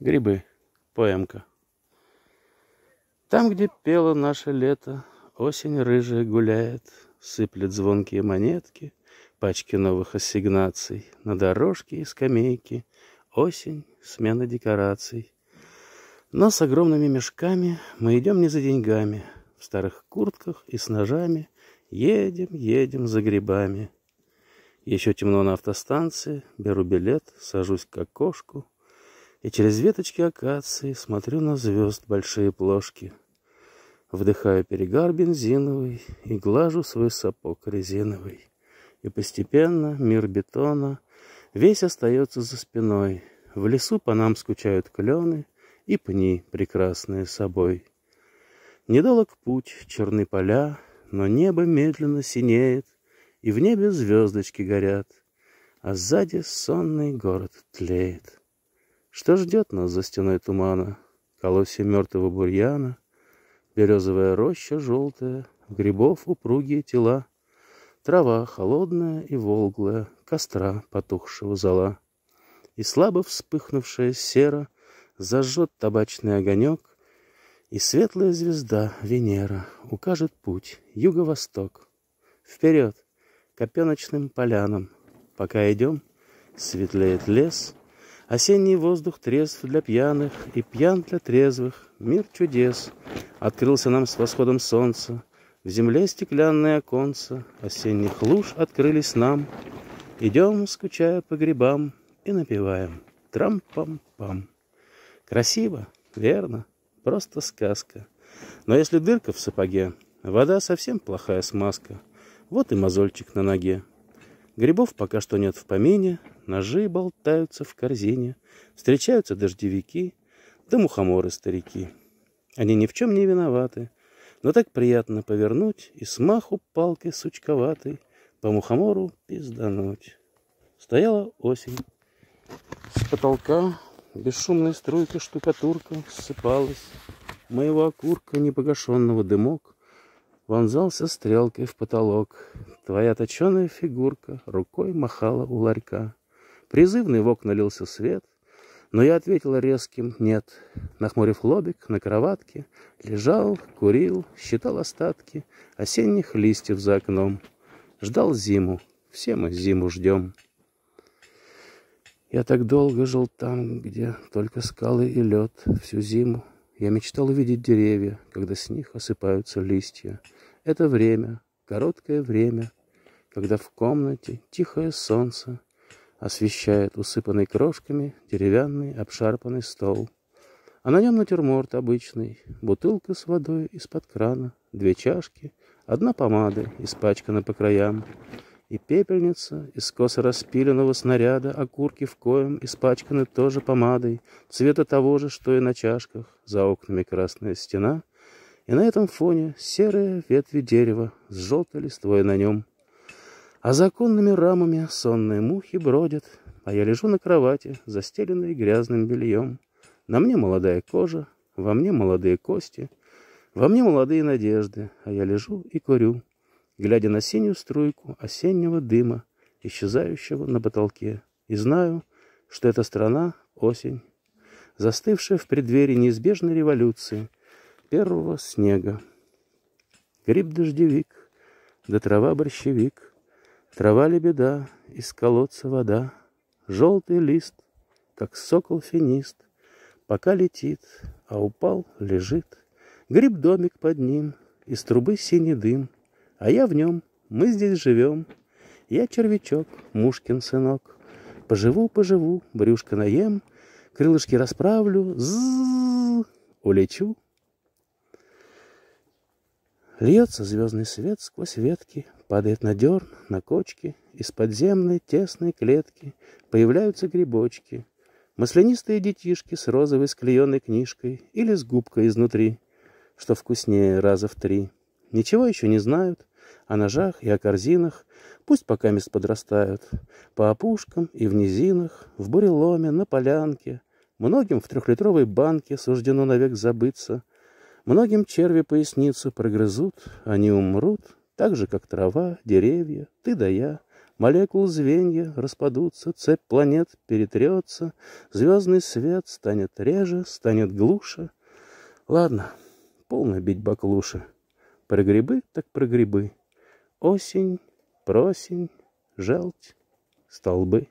Грибы. Поэмка. Там, где пело наше лето, Осень рыжая гуляет, Сыплет звонкие монетки, Пачки новых ассигнаций, На дорожке и скамейке. Осень, смена декораций. Но с огромными мешками Мы идем не за деньгами, В старых куртках и с ножами Едем, едем за грибами. Еще темно на автостанции, беру билет, сажусь к окошку — и через веточки акации смотрю на звезд большие плошки. Вдыхаю перегар бензиновый и глажу свой сапог резиновый. И постепенно мир бетона весь остается за спиной. В лесу по нам скучают клены и пни, прекрасные собой. Недолог путь, черны поля, но небо медленно синеет, и в небе звездочки горят, а сзади сонный город тлеет. Что ждет нас за стеной тумана? Колосья мертвого бурьяна, Березовая роща желтая, Грибов упругие тела, Трава холодная и волглая, Костра потухшего зола. И слабо вспыхнувшая сера Зажжет табачный огонек, и светлая звезда Венера укажет путь юго-восток. Вперед, копеночным полянам. Пока идем, светлеет лес, Осенний воздух трезв для пьяных и пьян для трезвых. Мир чудес открылся нам с восходом солнца. В земле стеклянные оконца осенних луж открылись нам. Идем, скучая по грибам, и напиваем. трам-пам-пам. Красиво, верно, просто сказка. Но если дырка в сапоге, вода совсем плохая смазка. Вот и мозольчик на ноге. Грибов пока что нет в помине, ножи болтаются в корзине, встречаются дождевики, да мухоморы-старики. Они ни в чем не виноваты, но так приятно повернуть и смаху палкой сучковатой по мухомору пиздануть. Стояла осень. С потолка бесшумной струйкой штукатурка ссыпалась. Моего окурка непогашенного дымок вонзался стрелкой в потолок. Твоя точеная фигурка рукой махала у ларька. Призывный в окна лился свет, но я ответила резким «нет». Нахмурив лобик, на кроватке, лежал, курил, считал остатки осенних листьев за окном. Ждал зиму, все мы зиму ждем. Я так долго жил там, где только скалы и лед всю зиму. Я мечтал увидеть деревья, когда с них осыпаются листья. Это время, короткое время, когда в комнате тихое солнце — освещает усыпанный крошками деревянный обшарпанный стол. А на нем натюрморт обычный, бутылка с водой из-под крана, две чашки, одна помада, испачкана по краям, и пепельница из косо распиленного снаряда, окурки в коем испачканы тоже помадой, цвета того же, что и на чашках, за окнами красная стена, и на этом фоне серые ветви дерева с желтой листвой на нем, а законными рамами сонные мухи бродят, а я лежу на кровати, застеленной грязным бельем. На мне молодая кожа, во мне молодые кости, во мне молодые надежды, а я лежу и курю, глядя на синюю струйку осеннего дыма, исчезающего на потолке, и знаю, что эта страна — осень, застывшая в преддверии неизбежной революции, первого снега. Гриб-дождевик, да трава-борщевик — Трава беда, из колодца вода, Желтый лист, как сокол-финист, Пока летит, а упал, лежит. Гриб-домик под ним, из трубы синий дым, А я в нем, мы здесь живем. Я червячок, мушкин сынок, Поживу-поживу, брюшко наем, Крылышки расправлю, з, улечу. Льется звездный свет сквозь ветки, Падает на дерн, на кочки, из подземной тесной клетки появляются грибочки. Маслянистые детишки с розовой склеенной книжкой или с губкой изнутри, что вкуснее раза в три. Ничего еще не знают о ножах и о корзинах, пусть пока мест подрастают, по опушкам и в низинах, в буреломе, на полянке. Многим в трехлитровой банке суждено навек забыться. Многим черви поясницу прогрызут, они умрут, так же, как трава, деревья, ты да я, молекулы, звенья распадутся, цепь планет перетрется, звездный свет станет реже, станет глуше. Ладно, полно бить баклуши. Про грибы так про грибы. Осень, просень, желть, столбы.